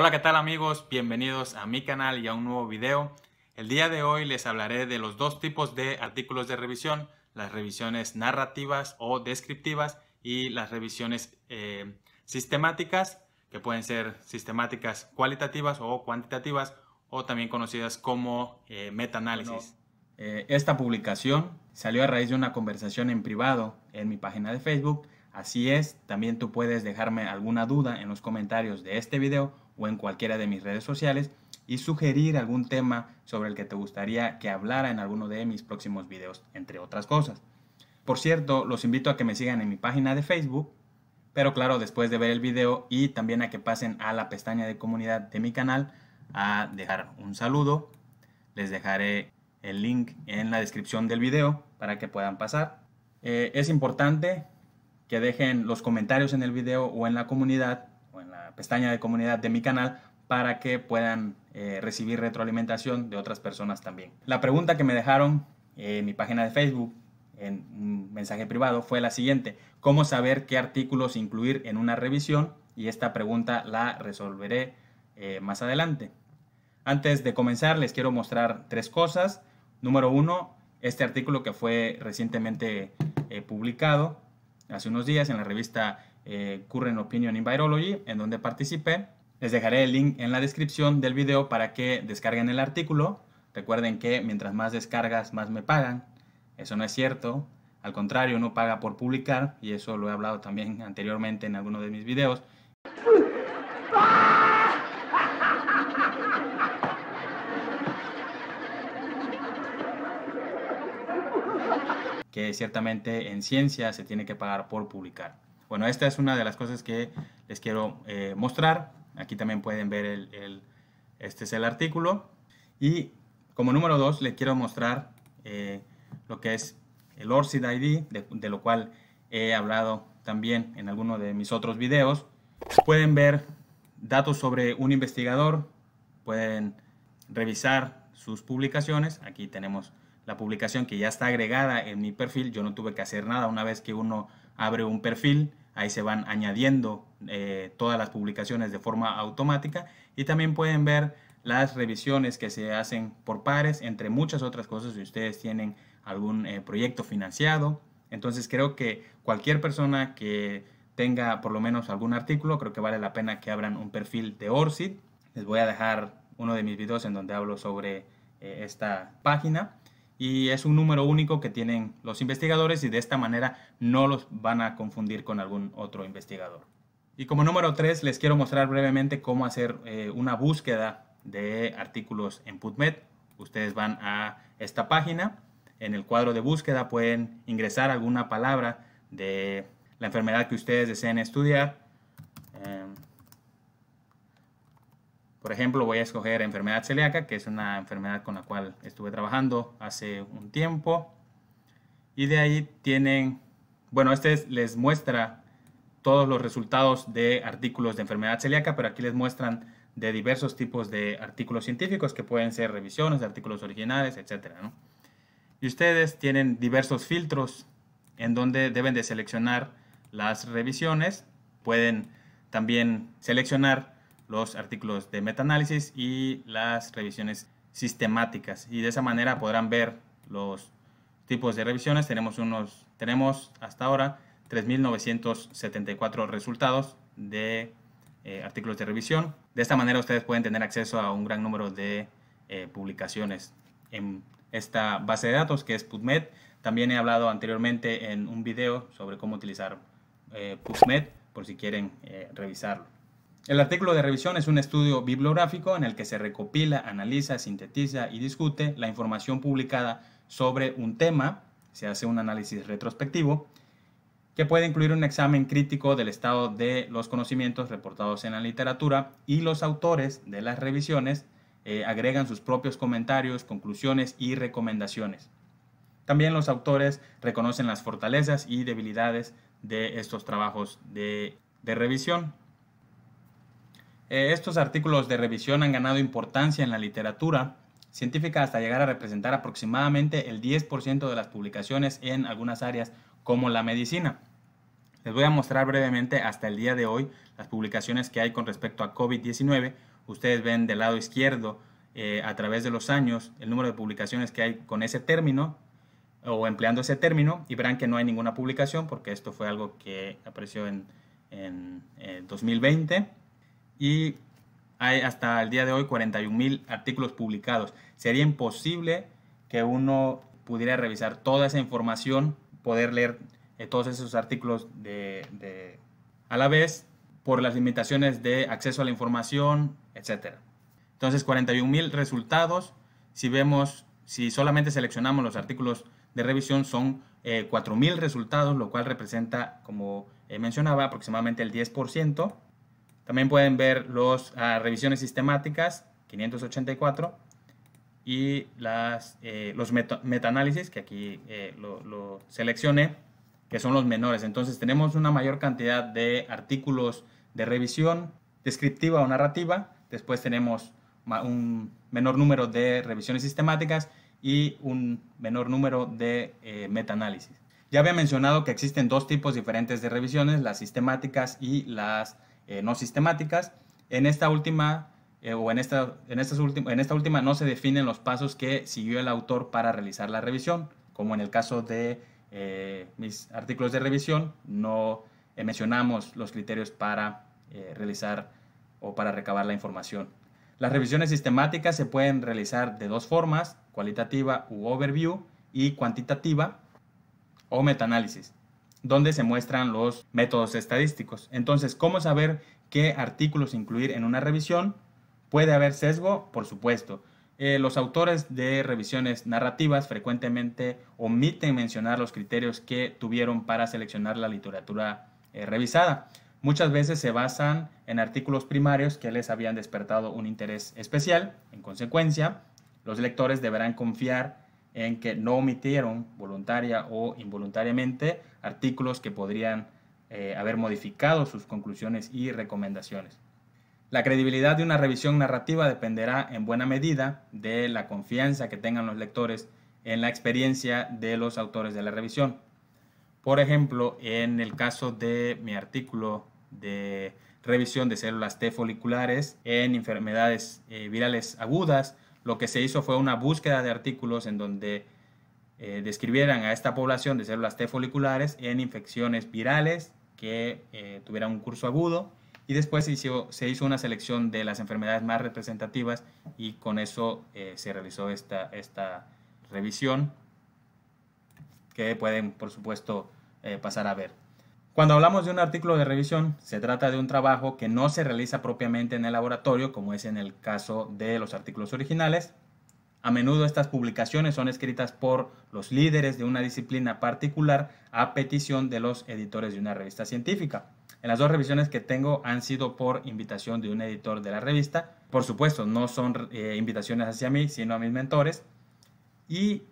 Hola, ¿qué tal amigos? Bienvenidos a mi canal y a un nuevo video. El día de hoy les hablaré de los dos tipos de artículos de revisión, las revisiones narrativas o descriptivas y las revisiones eh, sistemáticas, que pueden ser sistemáticas cualitativas o cuantitativas o también conocidas como eh, metaanálisis. Eh, esta publicación salió a raíz de una conversación en privado en mi página de Facebook Así es, también tú puedes dejarme alguna duda en los comentarios de este video o en cualquiera de mis redes sociales y sugerir algún tema sobre el que te gustaría que hablara en alguno de mis próximos videos, entre otras cosas. Por cierto, los invito a que me sigan en mi página de Facebook, pero claro, después de ver el video y también a que pasen a la pestaña de comunidad de mi canal a dejar un saludo. Les dejaré el link en la descripción del video para que puedan pasar. Eh, es importante que dejen los comentarios en el video o en la comunidad, o en la pestaña de comunidad de mi canal, para que puedan eh, recibir retroalimentación de otras personas también. La pregunta que me dejaron en mi página de Facebook, en un mensaje privado, fue la siguiente. ¿Cómo saber qué artículos incluir en una revisión? Y esta pregunta la resolveré eh, más adelante. Antes de comenzar, les quiero mostrar tres cosas. Número uno, este artículo que fue recientemente eh, publicado hace unos días en la revista eh, Current Opinion in Virology, en donde participé. Les dejaré el link en la descripción del video para que descarguen el artículo. Recuerden que mientras más descargas, más me pagan. Eso no es cierto. Al contrario, no paga por publicar y eso lo he hablado también anteriormente en alguno de mis videos. ciertamente en ciencia se tiene que pagar por publicar. Bueno, esta es una de las cosas que les quiero eh, mostrar. Aquí también pueden ver el, este es el artículo. Y como número dos, les quiero mostrar eh, lo que es el ORCID ID, de, de, lo cual he hablado también en alguno de mis otros videos. Pueden ver datos sobre un investigador, pueden revisar sus publicaciones. Aquí tenemos la publicación que ya está agregada en mi perfil, yo no tuve que hacer nada. Una vez que uno abre un perfil, ahí se van añadiendo eh, todas las publicaciones de forma automática y también pueden ver las revisiones que se hacen por pares, entre muchas otras cosas, si ustedes tienen algún eh, proyecto financiado. Entonces creo que cualquier persona que tenga por lo menos algún artículo, creo que vale la pena que abran un perfil de ORCID Les voy a dejar uno de mis videos en donde hablo sobre eh, esta página y es un número único que tienen los investigadores y de esta manera no los van a confundir con algún otro investigador. Y como número 3 les quiero mostrar brevemente cómo hacer eh, una búsqueda de artículos en PubMed. Ustedes van a esta página, en el cuadro de búsqueda pueden ingresar alguna palabra de la enfermedad que ustedes deseen estudiar. Em, por ejemplo, voy a escoger enfermedad celíaca, que es una enfermedad con la cual estuve trabajando hace un tiempo. Y de ahí tienen, bueno, este les muestra todos los resultados de artículos de enfermedad celíaca, pero aquí les muestran de diversos tipos de artículos científicos que pueden ser revisiones de artículos originales, etc. Y ustedes tienen diversos filtros en donde deben de seleccionar las revisiones. Pueden también seleccionar los artículos de metaanálisis y las revisiones sistemáticas. Y de esa manera podrán ver los tipos de revisiones. Tenemos, unos, tenemos hasta ahora 3.974 resultados de eh, artículos de revisión. De esta manera ustedes pueden tener acceso a un gran número de eh, publicaciones en esta base de datos que es PubMed. También he hablado anteriormente en un video sobre cómo utilizar eh, PubMed por si quieren revisarlo. El artículo de revisión es un estudio bibliográfico en el que se recopila, analiza, sintetiza y discute la información publicada sobre un tema, se hace un análisis retrospectivo, que puede incluir un examen crítico del estado de los conocimientos reportados en la literatura y los autores de las revisiones eh, agregan sus propios comentarios, conclusiones y recomendaciones. También los autores reconocen las fortalezas y debilidades de estos trabajos de revisión. Eh, estos artículos de revisión han ganado importancia en la literatura científica hasta llegar a representar aproximadamente el 10% de las publicaciones en algunas áreas como la medicina. Les voy a mostrar brevemente hasta el día de hoy las publicaciones que hay con respecto a COVID-19. Ustedes ven del lado izquierdo eh, a través de los años el número de publicaciones que hay con ese término o empleando ese término y verán que no hay ninguna publicación porque esto fue algo que apareció en, 2020. Eh, y hay hasta el día de hoy 41,000 artículos publicados. Sería imposible que uno pudiera revisar toda esa información, poder leer eh, todos esos artículos de, a la vez por las limitaciones de acceso a la información, etc. Entonces, 41,000 resultados. Si vemos, si solamente seleccionamos los artículos de revisión, son eh, resultados, lo cual representa, como eh, mencionaba, aproximadamente el 10%. También pueden ver las ah, revisiones sistemáticas, 584, y las, eh, los metaanálisis, que aquí eh, lo, seleccioné, que son los menores. Entonces tenemos una mayor cantidad de artículos de revisión descriptiva o narrativa, después tenemos un menor número de revisiones sistemáticas y un menor número de eh, metaanálisis. Ya había mencionado que existen dos tipos diferentes de revisiones, las sistemáticas y las eh, no sistemáticas. En esta última, eh, o en esta, en, en esta última no se definen los pasos que siguió el autor para realizar la revisión, como en el caso de eh, mis artículos de revisión, no mencionamos los criterios para realizar o para recabar la información. Las revisiones sistemáticas se pueden realizar de dos formas, cualitativa u overview y cuantitativa o metaanálisis donde se muestran los métodos estadísticos. Entonces, ¿cómo saber qué artículos incluir en una revisión? Puede haber sesgo, por supuesto. Eh, los autores de revisiones narrativas frecuentemente omiten mencionar los criterios que tuvieron para seleccionar la literatura eh, revisada. Muchas veces se basan en artículos primarios que les habían despertado un interés especial. En consecuencia, los lectores deberán confiar en en que no omitieron voluntaria o involuntariamente artículos que podrían eh, haber modificado sus conclusiones y recomendaciones. La credibilidad de una revisión narrativa dependerá en buena medida de la confianza que tengan los lectores en la experiencia de los autores de la revisión. Por ejemplo, en el caso de mi artículo de revisión de células T foliculares en enfermedades eh, virales agudas, lo que se hizo fue una búsqueda de artículos en donde eh, describieran a esta población de células T foliculares en infecciones virales que eh, tuvieran un curso agudo y después se hizo, una selección de las enfermedades más representativas y con eso eh, se realizó esta, esta revisión que pueden, por supuesto, pasar a ver. Cuando hablamos de un artículo de revisión, se trata de un trabajo que no se realiza propiamente en el laboratorio, como es en el caso de los artículos originales. A menudo estas publicaciones son escritas por los líderes de una disciplina particular a petición de los editores de una revista científica. En las dos revisiones que tengo han sido por invitación de un editor de la revista. Por supuesto, no son eh, invitaciones hacia mí, sino a mis mentores. Y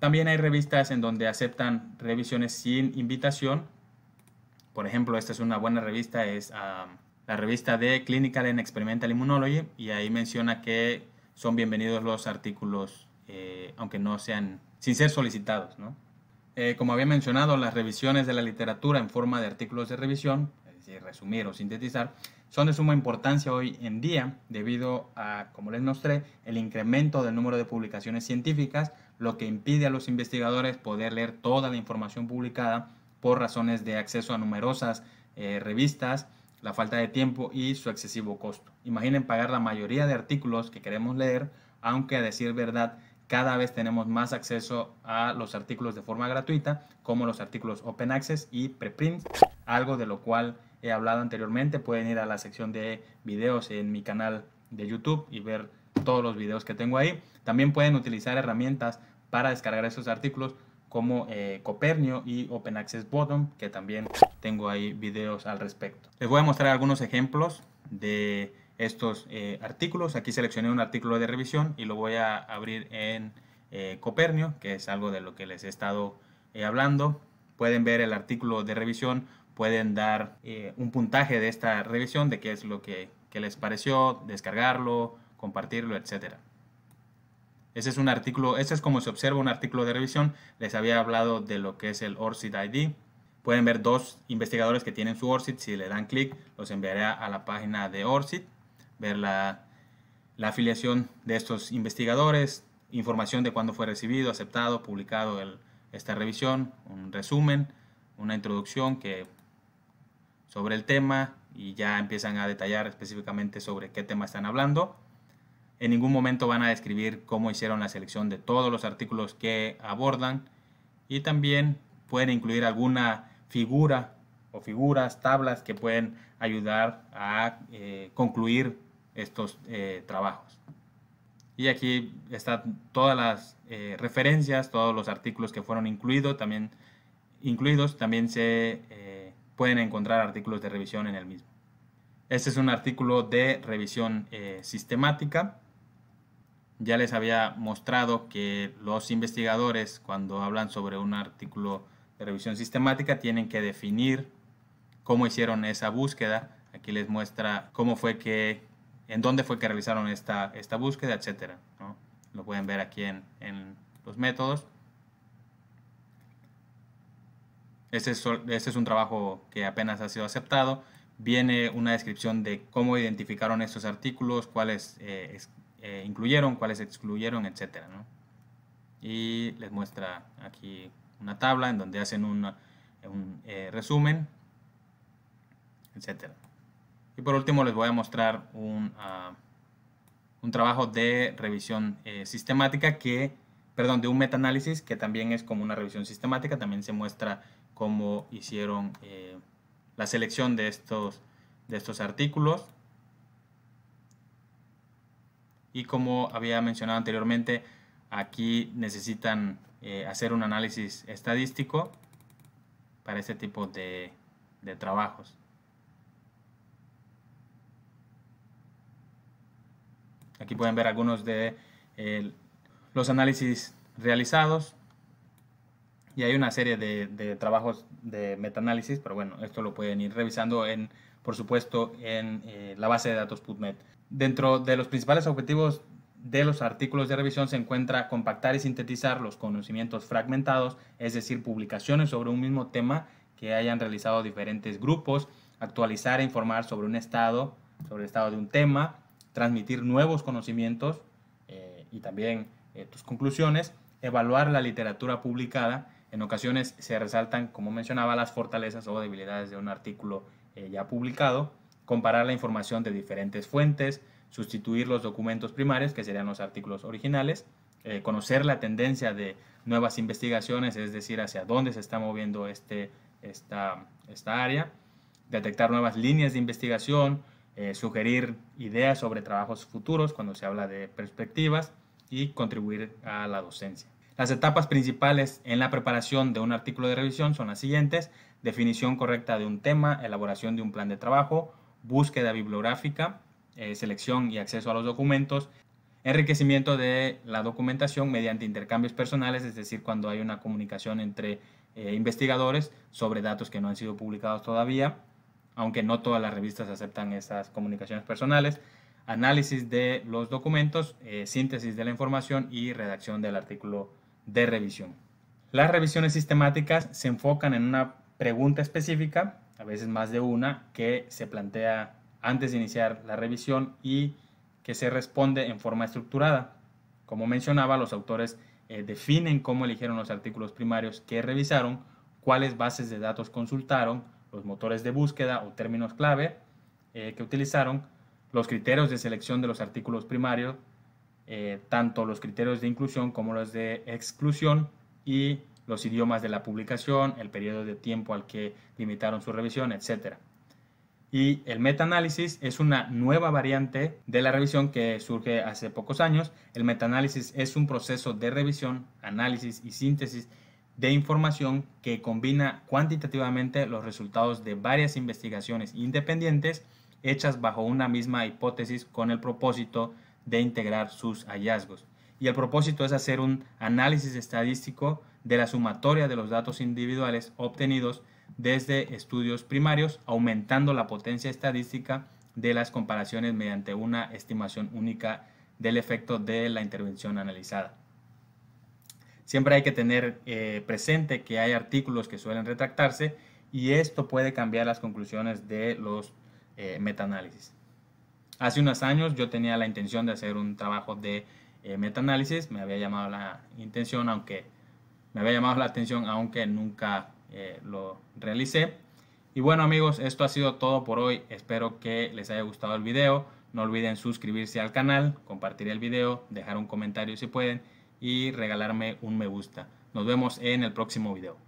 también hay revistas en donde aceptan revisiones sin invitación por ejemplo, esta es una buena revista, es la revista de Clinical and Experimental Immunology, y ahí menciona que son bienvenidos los artículos, eh, aunque no sean, sin ser solicitados, eh, como había mencionado, las revisiones de la literatura en forma de artículos de revisión, es decir, resumir o sintetizar, son de suma importancia hoy en día debido a, como les mostré, el incremento del número de publicaciones científicas, lo que impide a los investigadores poder leer toda la información publicada por razones de acceso a numerosas eh, revistas, la falta de tiempo y su excesivo costo. Imaginen pagar la mayoría de artículos que queremos leer, aunque a decir verdad, cada vez tenemos más acceso a los artículos de forma gratuita, como los artículos Open Access y Preprint, algo de lo cual he hablado anteriormente. Pueden ir a la sección de videos en mi canal de YouTube y ver todos los videos que tengo ahí. También pueden utilizar herramientas para descargar esos artículos como eh, Copernio y Open Access Bottom, que también tengo ahí videos al respecto. Les voy a mostrar algunos ejemplos de estos eh, artículos. Aquí seleccioné un artículo de revisión y lo voy a abrir en eh, Copernio, que es algo de lo que les he estado hablando. Pueden ver el artículo de revisión, pueden dar un puntaje de esta revisión, de qué es lo que, que les pareció, descargarlo, compartirlo, etcétera. Ese es un artículo, ese es como se observa un artículo de revisión. Les había hablado de lo que es el ORCID ID. Pueden ver dos investigadores que tienen su ORCID. Si le dan clic, los enviaré a la página de ORCID, ver la, afiliación de estos investigadores, información de cuándo fue recibido, aceptado, publicado el, esta revisión, un resumen, una introducción que, sobre el tema y ya empiezan a detallar específicamente sobre qué tema están hablando. En ningún momento van a describir cómo hicieron la selección de todos los artículos que abordan y también pueden incluir alguna figura o figuras, tablas que pueden ayudar a eh, concluir estos eh, trabajos. Y aquí están todas las eh, referencias, todos los artículos que fueron incluidos, también incluidos, también se pueden encontrar artículos de revisión en el mismo. Este es un artículo de revisión sistemática ya les había mostrado que los investigadores cuando hablan sobre un artículo de revisión sistemática tienen que definir cómo hicieron esa búsqueda. Aquí les muestra cómo fue que, en dónde fue que realizaron esta, esta búsqueda, etc. ¿no? Lo pueden ver aquí en, en los métodos. Este es, un trabajo que apenas ha sido aceptado. Viene una descripción de cómo identificaron estos artículos, cuáles eh, eh, incluyeron, cuáles excluyeron, etcétera Y les muestra aquí una tabla en donde hacen un eh, resumen, etc. Y por último les voy a mostrar un, ah, un trabajo de revisión eh, sistemática que, perdón, de un metaanálisis que también es como una revisión sistemática, también se muestra cómo hicieron la selección de estos, de estos artículos y como había mencionado anteriormente, aquí necesitan eh, hacer un análisis estadístico para este tipo de, trabajos. Aquí pueden ver algunos de eh, los análisis realizados y hay una serie de, trabajos de metaanálisis, pero bueno, esto lo pueden ir revisando en, por supuesto, en eh, la base de datos PubMed. Dentro de los principales objetivos de los artículos de revisión se encuentra compactar y sintetizar los conocimientos fragmentados, es decir, publicaciones sobre un mismo tema que hayan realizado diferentes grupos, actualizar e informar sobre un estado, sobre el estado de un tema, transmitir nuevos conocimientos eh, y también eh, tus conclusiones, evaluar la literatura publicada. En ocasiones se resaltan, como mencionaba, las fortalezas o debilidades de un artículo eh, ya publicado, comparar la información de diferentes fuentes, sustituir los documentos primarios, que serían los artículos originales, eh, conocer la tendencia de nuevas investigaciones, es decir, hacia dónde se está moviendo este, esta, área, detectar nuevas líneas de investigación, eh, sugerir ideas sobre trabajos futuros cuando se habla de perspectivas y contribuir a la docencia. Las etapas principales en la preparación de un artículo de revisión son las siguientes, definición correcta de un tema, elaboración de un plan de trabajo, búsqueda bibliográfica, eh, selección y acceso a los documentos, enriquecimiento de la documentación mediante intercambios personales, es decir, cuando hay una comunicación entre eh, investigadores sobre datos que no han sido publicados todavía, aunque no todas las revistas aceptan esas comunicaciones personales, análisis de los documentos, eh, síntesis de la información y redacción del artículo de revisión. Las revisiones sistemáticas se enfocan en una pregunta específica a veces más de una, que se plantea antes de iniciar la revisión y que se responde en forma estructurada. Como mencionaba, los autores eh, definen cómo eligieron los artículos primarios que revisaron, cuáles bases de datos consultaron, los motores de búsqueda o términos clave eh, que utilizaron, los criterios de selección de los artículos primarios, eh, tanto los criterios de inclusión como los de exclusión y los idiomas de la publicación, el periodo de tiempo al que limitaron su revisión, etc. Y el metaanálisis es una nueva variante de la revisión que surge hace pocos años. El metaanálisis es un proceso de revisión, análisis y síntesis de información que combina cuantitativamente los resultados de varias investigaciones independientes hechas bajo una misma hipótesis con el propósito de integrar sus hallazgos y el propósito es hacer un análisis estadístico de la sumatoria de los datos individuales obtenidos desde estudios primarios, aumentando la potencia estadística de las comparaciones mediante una estimación única del efecto de la intervención analizada. Siempre hay que tener eh, presente que hay artículos que suelen retractarse y esto puede cambiar las conclusiones de los eh, metaanálisis. Hace unos años yo tenía la intención de hacer un trabajo de meta eh, metaanálisis me había llamado la intención, aunque me había llamado la atención, aunque nunca eh, lo realicé. Y bueno amigos, esto ha sido todo por hoy. Espero que les haya gustado el video. No olviden suscribirse al canal, compartir el video, dejar un comentario si pueden y regalarme un me gusta. Nos vemos en el próximo video.